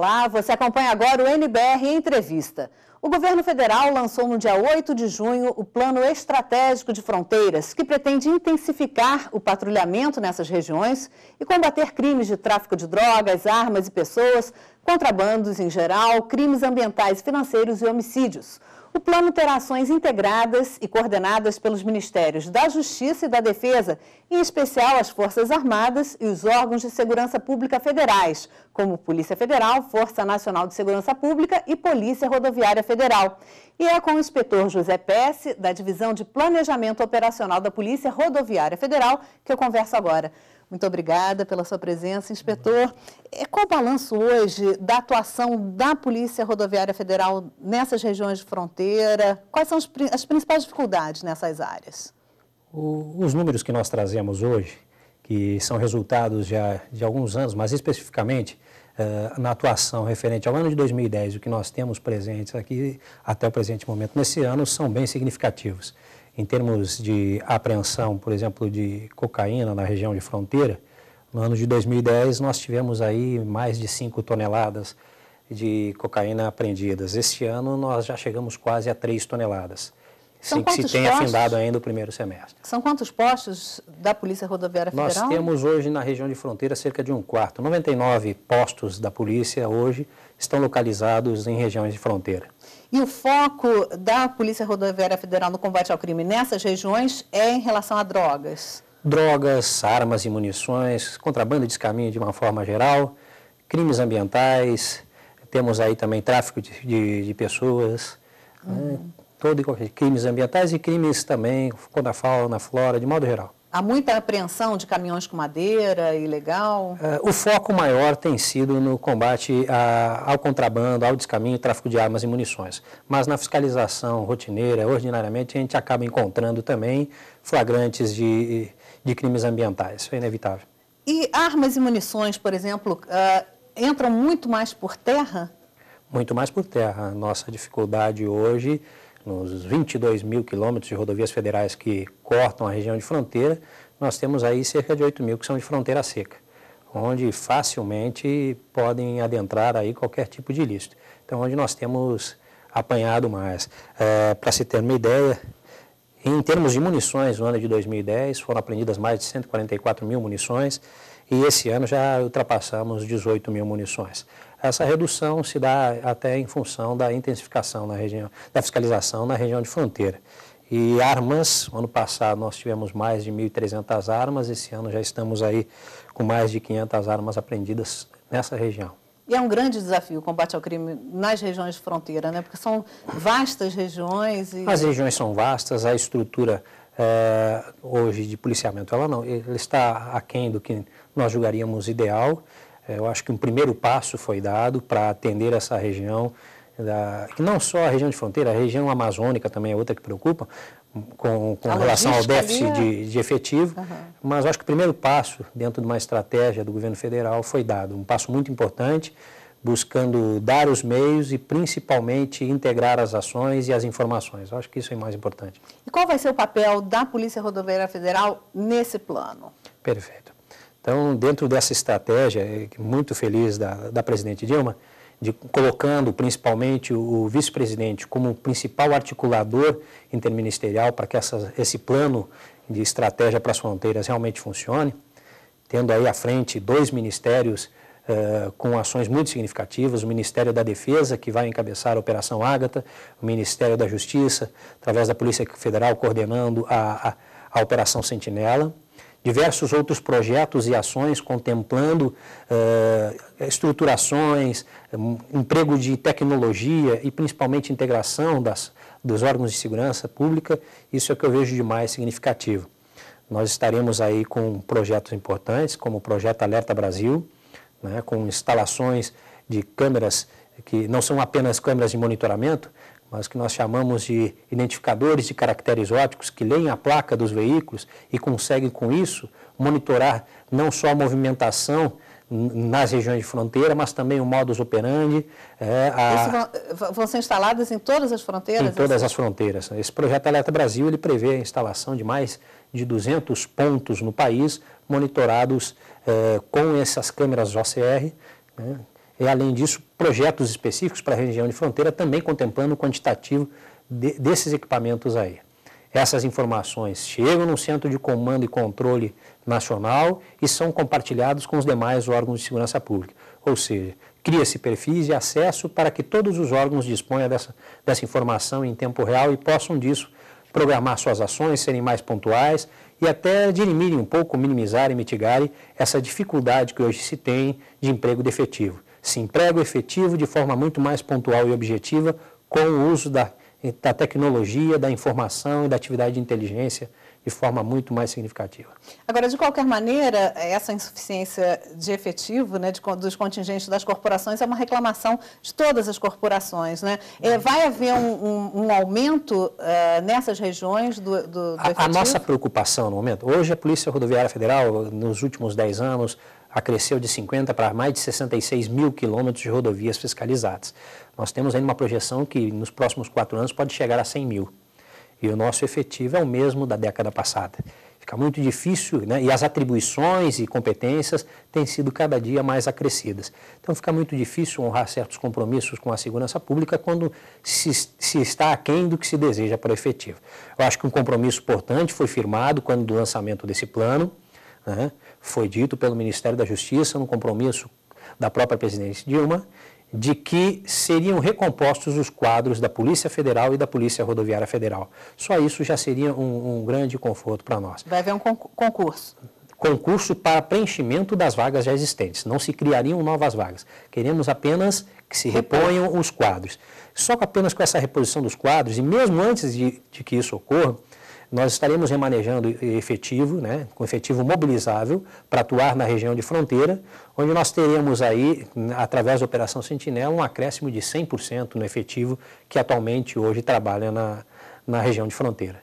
Olá, você acompanha agora o NBR Entrevista. O governo federal lançou no dia 8 de junho o Plano Estratégico de Fronteiras, que pretende intensificar o patrulhamento nessas regiões e combater crimes de tráfico de drogas, armas e pessoas, contrabandos em geral, crimes ambientais, financeiros e homicídios. O plano terá ações integradas e coordenadas pelos Ministérios da Justiça e da Defesa, em especial as Forças Armadas e os órgãos de segurança pública federais, como Polícia Federal, Força Nacional de Segurança Pública e Polícia Rodoviária Federal. E é com o inspetor José Pesce, da Divisão de Planejamento Operacional da Polícia Rodoviária Federal, que eu converso agora. Muito obrigada pela sua presença, inspetor. É, qual o balanço hoje da atuação da Polícia Rodoviária Federal nessas regiões de fronteira? Quais são as principais dificuldades nessas áreas? os números que nós trazemos hoje, que são resultados já de alguns anos, mas especificamente eh, na atuação referente ao ano de 2010, o que nós temos presentes aqui até o presente momento nesse ano, são bem significativos em termos de apreensão, por exemplo, de cocaína na região de fronteira, no ano de 2010 nós tivemos aí mais de 5 toneladas de cocaína apreendidas. Este ano nós já chegamos quase a 3 toneladas. Sem que se tem postos? afindado ainda o primeiro semestre. São quantos postos da Polícia Rodoviária Federal? Nós temos hoje na região de fronteira cerca de um quarto. 99 postos da polícia hoje estão localizados em regiões de fronteira. E o foco da Polícia Rodoviária Federal no combate ao crime nessas regiões é em relação a drogas? Drogas, armas e munições, contrabando de descaminho de uma forma geral, crimes ambientais, temos aí também tráfico de, de, de pessoas, né? uhum. né? todo, crimes ambientais e crimes também quando a fauna, a flora, de modo geral. Há muita apreensão de caminhões com madeira ilegal? Uh, o foco maior tem sido no combate a, ao contrabando, ao descaminho, tráfico de armas e munições. Mas na fiscalização rotineira, ordinariamente, a gente acaba encontrando também flagrantes de, de crimes ambientais. Isso é inevitável. E armas e munições, por exemplo, uh, entram muito mais por terra? Muito mais por terra. Nossa dificuldade hoje nos 22 mil quilômetros de rodovias federais que cortam a região de fronteira, nós temos aí cerca de 8 mil que são de fronteira seca, onde facilmente podem adentrar aí qualquer tipo de ilícito. Então, onde nós temos apanhado mais. É, Para se ter uma ideia, em termos de munições, no ano de 2010 foram apreendidas mais de 144 mil munições e esse ano já ultrapassamos 18 mil munições. Essa redução se dá até em função da intensificação na região, da fiscalização na região de fronteira. E armas, ano passado nós tivemos mais de 1.300 armas, esse ano já estamos aí com mais de 500 armas apreendidas nessa região. E é um grande desafio o combate ao crime nas regiões de fronteira, né? Porque são vastas regiões. E... As regiões são vastas, a estrutura é, hoje de policiamento, ela não, ela está aquém do que nós julgaríamos ideal é, eu acho que um primeiro passo foi dado para atender essa região, da, não só a região de fronteira, a região amazônica também é outra que preocupa, com, com relação ao déficit né? de, de, efetivo, uhum. mas acho que o primeiro passo dentro de uma estratégia do governo federal foi dado, um passo muito importante, buscando dar os meios e principalmente integrar as ações e as informações. Acho que isso é mais importante. E qual vai ser o papel da Polícia Rodoviária Federal nesse plano? Perfeito. Então, dentro dessa estratégia, é muito feliz da, da presidente Dilma, de colocando principalmente o vice-presidente como principal articulador interministerial para que essa, esse plano de estratégia para as fronteiras realmente funcione, tendo aí à frente dois ministérios uh, com ações muito significativas, o Ministério da Defesa, que vai encabeçar a Operação Ágata, o Ministério da Justiça, através da Polícia Federal, coordenando a, a, a Operação Sentinela, diversos outros projetos e ações contemplando uh, estruturações, um, eh, emprego de tecnologia e principalmente integração das, dos órgãos de segurança pública. Isso é o que eu vejo de mais significativo. Nós estaremos aí com projetos importantes, como o projeto Alerta Brasil, né, com instalações de câmeras que não são apenas câmeras de monitoramento, mas que nós chamamos de identificadores de caracteres óticos que leem a placa dos veículos e conseguem, com isso, monitorar não só a movimentação nas regiões de fronteira, mas também o modus operandi. É, a... vão, vão, ser instaladas em todas as fronteiras? Em todas assim? as fronteiras. Esse projeto Alerta Brasil ele prevê a instalação de mais de 200 pontos no país, monitorados é, com essas câmeras OCR, né, e, além disso, projetos específicos para a região de fronteira, também contemplando o quantitativo de, desses equipamentos aí. Essas informações chegam no Centro de Comando e Controle Nacional e são compartilhados com os demais órgãos de segurança pública. Ou seja, cria-se perfis e acesso para que todos os órgãos disponham dessa, dessa informação em tempo real e possam disso programar suas ações, serem mais pontuais e até dirimirem um pouco, minimizarem, mitigarem essa dificuldade que hoje se tem de emprego de efetivo se emprego efetivo de forma muito mais pontual e objetiva com o uso da, da tecnologia, da informação e da atividade de inteligência de forma muito mais significativa. Agora, de qualquer maneira, essa insuficiência de efetivo né, de, dos contingentes das corporações é uma reclamação de todas as corporações. Né? É, uhum. vai haver um, um, um aumento uh, nessas regiões do, do, do a, a, nossa preocupação no momento, hoje a Polícia Rodoviária Federal, nos últimos 10 anos, acresceu de 50 para mais de 66 mil quilômetros de rodovias fiscalizadas. Nós temos ainda uma projeção que nos próximos quatro anos pode chegar a 100 mil. E o nosso efetivo é o mesmo da década passada. Fica muito difícil, né? e as atribuições e competências têm sido cada dia mais acrescidas. Então fica muito difícil honrar certos compromissos com a segurança pública quando se, se está aquém do que se deseja para o efetivo. Eu acho que um compromisso importante foi firmado quando do lançamento desse plano. Né? foi dito pelo Ministério da Justiça, no compromisso da própria presidente Dilma, de que seriam recompostos os quadros da Polícia Federal e da Polícia Rodoviária Federal. Só isso já seria um, um grande conforto para nós. Vai haver um concurso. Concurso para preenchimento das vagas já existentes. Não se criariam novas vagas. Queremos apenas que se reponham os quadros. Só apenas com essa reposição dos quadros, e mesmo antes de, de que isso ocorra, nós estaremos remanejando efetivo, né, com efetivo mobilizável, para atuar na região de fronteira, onde nós teremos aí, através da Operação Sentinela, um acréscimo de 100% no efetivo que atualmente hoje trabalha na, na região de fronteira.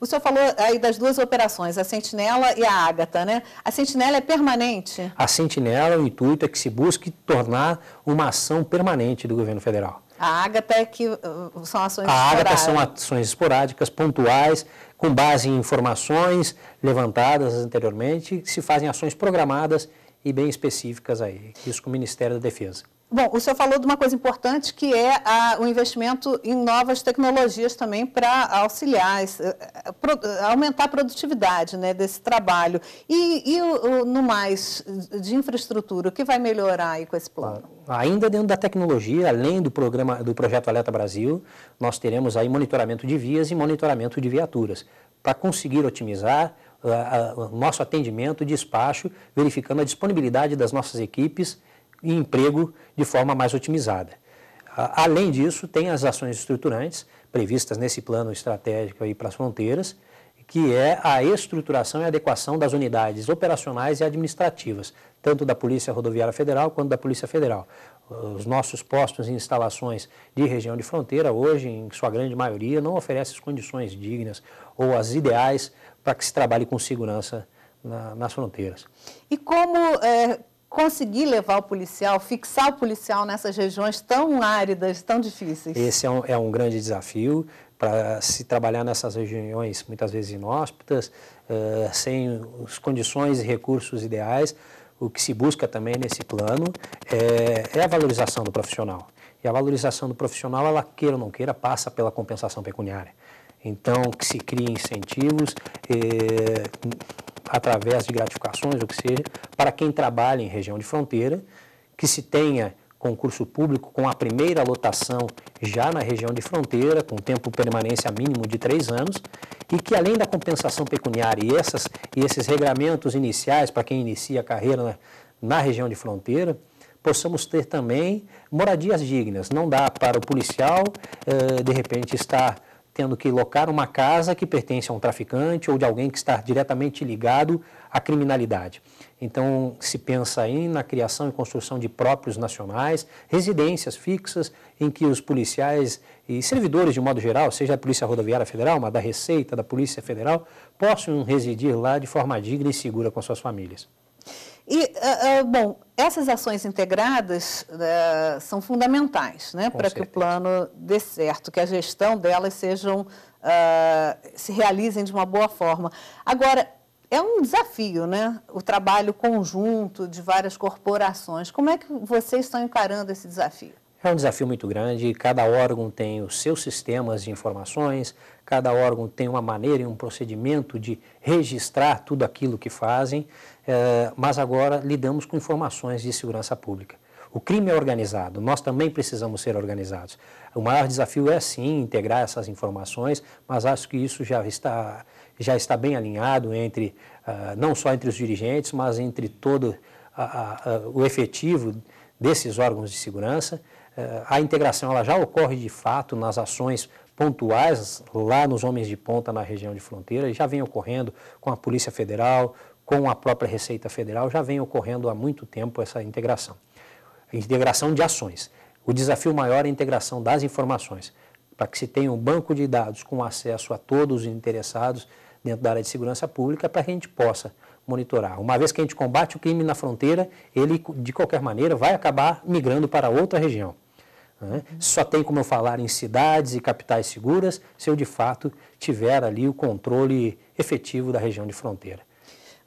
O senhor falou aí das duas operações, a Sentinela e a Ágata, né? A Sentinela é permanente? A Sentinela, o intuito é que se busque tornar uma ação permanente do governo federal. A Ágata é que uh, são ações A Ágata são ações esporádicas, pontuais, com base em informações levantadas anteriormente, se fazem ações programadas e bem específicas aí. Isso com o Ministério da Defesa. Bom, o senhor falou de uma coisa importante que é a, o investimento em novas tecnologias também para auxiliar, eh, eh, pro, eh, aumentar a produtividade né, desse trabalho. E, e o, o, no mais de infraestrutura, o que vai melhorar aí com esse plano? Ainda dentro da tecnologia, além do programa do projeto Alerta Brasil, nós teremos aí monitoramento de vias e monitoramento de viaturas para conseguir otimizar uh, uh, nosso atendimento, despacho, verificando a disponibilidade das nossas equipes e emprego de forma mais otimizada. Além disso, tem as ações estruturantes previstas nesse plano estratégico aí para as fronteiras, que é a estruturação e adequação das unidades operacionais e administrativas, tanto da Polícia Rodoviária Federal quanto da Polícia Federal. Os nossos postos e instalações de região de fronteira, hoje, em sua grande maioria, não oferecem as condições dignas ou as ideais para que se trabalhe com segurança na, nas fronteiras. E como é conseguir levar o policial, fixar o policial nessas regiões tão áridas, tão difíceis? Esse é um, é um grande desafio para se trabalhar nessas regiões, muitas vezes inóspitas, uh, eh, sem as condições e recursos ideais. O que se busca também nesse plano é, é a valorização do profissional. E a valorização do profissional, ela queira ou não queira, passa pela compensação pecuniária. Então, que se criem incentivos, eh, através de gratificações, o que seja, para quem trabalha em região de fronteira, que se tenha concurso público com a primeira lotação já na região de fronteira, com tempo de permanência mínimo de três anos, e que além da compensação pecuniária e, essas, e esses regramentos iniciais para quem inicia a carreira na, na região de fronteira, possamos ter também moradias dignas. Não dá para o policial, eh, de repente, estar tendo que locar uma casa que pertence a um traficante ou de alguém que está diretamente ligado à criminalidade. Então, se pensa aí na criação e construção de próprios nacionais, residências fixas em que os policiais e servidores, de modo geral, seja a Polícia Rodoviária Federal, mas da Receita, da Polícia Federal, possam residir lá de forma digna e segura com suas famílias. E, uh, uh, bom, essas ações integradas uh, são fundamentais né, para que o plano dê certo, que a gestão delas sejam, se realizem de uma boa forma. Agora, é um desafio, né? O trabalho conjunto de várias corporações. Como é que vocês estão encarando esse desafio? É um desafio muito grande, cada órgão tem os seus sistemas de informações, cada órgão tem uma maneira e um procedimento de registrar tudo aquilo que fazem, eh, mas agora lidamos com informações de segurança pública. O crime é organizado, nós também precisamos ser organizados. O maior desafio é sim integrar essas informações, mas acho que isso já está, já está bem alinhado entre, ah, não só entre os dirigentes, mas entre todo o efetivo desses órgãos de segurança. Eh, a integração ela já ocorre de fato nas ações pontuais lá nos homens de ponta na região de fronteira, já vem ocorrendo com a Polícia Federal, com a própria Receita Federal, já vem ocorrendo há muito tempo essa integração. integração de ações. O desafio maior é a integração das informações, para que se tenha um banco de dados com acesso a todos os interessados dentro da área de segurança pública, para que a gente possa monitorar. Uma vez que a gente combate o crime na fronteira, ele, de qualquer maneira, vai acabar migrando para outra região. Né? Só tem como eu falar em cidades e capitais seguras se eu de fato tiver ali o controle efetivo da região de fronteira.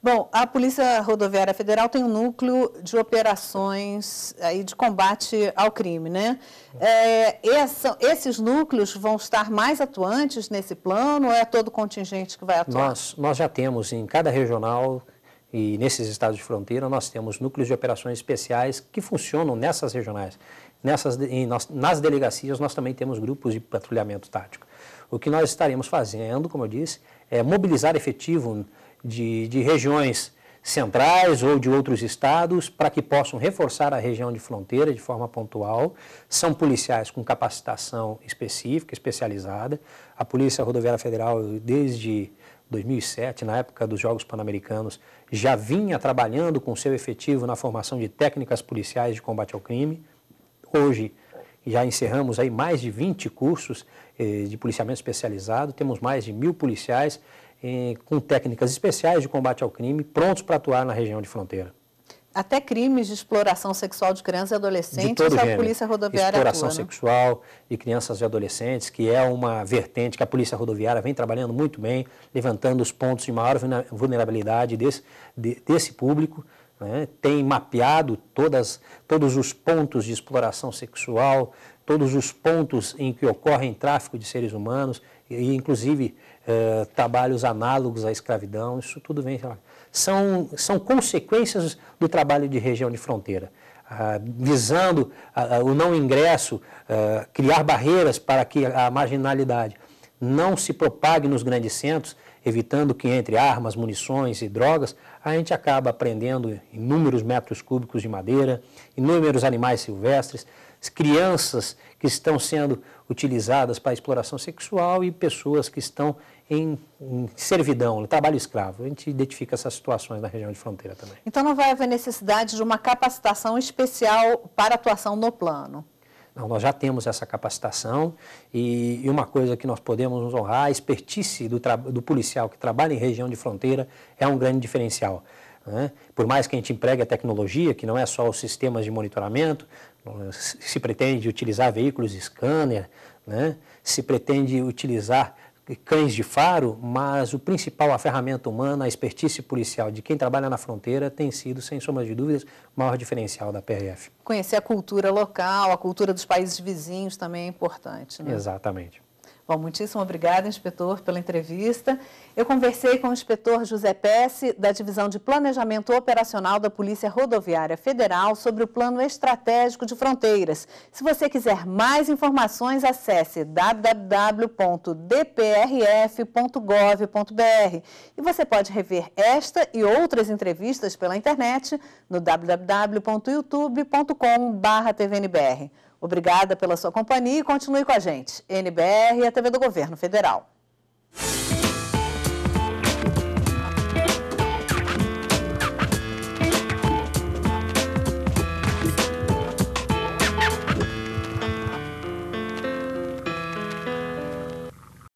Bom, a Polícia Rodoviária Federal tem um núcleo de operações aí de combate ao crime, né? É, essa, esses núcleos vão estar mais atuantes nesse plano ou é todo contingente que vai atuar? Nós, nós já temos em cada regional e nesses estados de fronteira nós temos núcleos de operações especiais que funcionam nessas regionais. Nessas, nas delegacias, nós também temos grupos de patrulhamento tático. O que nós estaremos fazendo, como eu disse, é mobilizar efetivo de, de regiões centrais ou de outros estados para que possam reforçar a região de fronteira de forma pontual. São policiais com capacitação específica, especializada. A Polícia Rodoviária Federal, desde 2007, na época dos Jogos Pan-Americanos, já vinha trabalhando com seu efetivo na formação de técnicas policiais de combate ao crime. Hoje já encerramos aí mais de 20 cursos eh, de policiamento especializado, temos mais de mil policiais eh, com técnicas especiais de combate ao crime prontos para atuar na região de fronteira. Até crimes de exploração sexual de crianças e adolescentes, a gênero. Polícia Rodoviária Exploração atua, né? sexual né? de crianças e adolescentes, que é uma vertente que a Polícia Rodoviária vem trabalhando muito bem, levantando os pontos de maior vulnerabilidade desse, de, desse público né, tem mapeado todas, todos os pontos de exploração sexual, todos os pontos em que ocorrem tráfico de seres humanos, e inclusive eh, trabalhos análogos à escravidão, isso tudo vem. São, são consequências do trabalho de região de fronteira. Ah, visando ah, ah, o não ingresso, ah, criar barreiras para que a marginalidade não se propague nos grandes centros evitando que entre armas, munições e drogas, a gente acaba aprendendo inúmeros metros cúbicos de madeira, inúmeros animais silvestres, crianças que estão sendo utilizadas para exploração sexual e pessoas que estão em, em servidão, trabalho escravo. A gente identifica essas situações na região de fronteira também. Então não vai haver necessidade de uma capacitação especial para atuação no plano? Não, nós já temos essa capacitação e, e, uma coisa que nós podemos nos honrar, a expertise do, do, policial que trabalha em região de fronteira é um grande diferencial. Né? Por mais que a gente empregue a tecnologia, que não é só os sistemas de monitoramento, se pretende utilizar veículos scanner, né? se pretende utilizar cães de faro, mas o principal, a ferramenta humana, a expertise policial de quem trabalha na fronteira tem sido, sem sombra de dúvidas, o maior diferencial da PRF. Conhecer a cultura local, a cultura dos países vizinhos também é importante, né? Exatamente. Bom, muitíssimo obrigada, inspetor, pela entrevista. Eu conversei com o inspetor José Pesce, da Divisão de Planejamento Operacional da Polícia Rodoviária Federal, sobre o Plano Estratégico de Fronteiras. Se você quiser mais informações, acesse www.dprf.gov.br. E você pode rever esta e outras entrevistas pela internet no www.youtube.com.br. Obrigada pela sua companhia e continue com a gente. NBR e a TV do Governo Federal.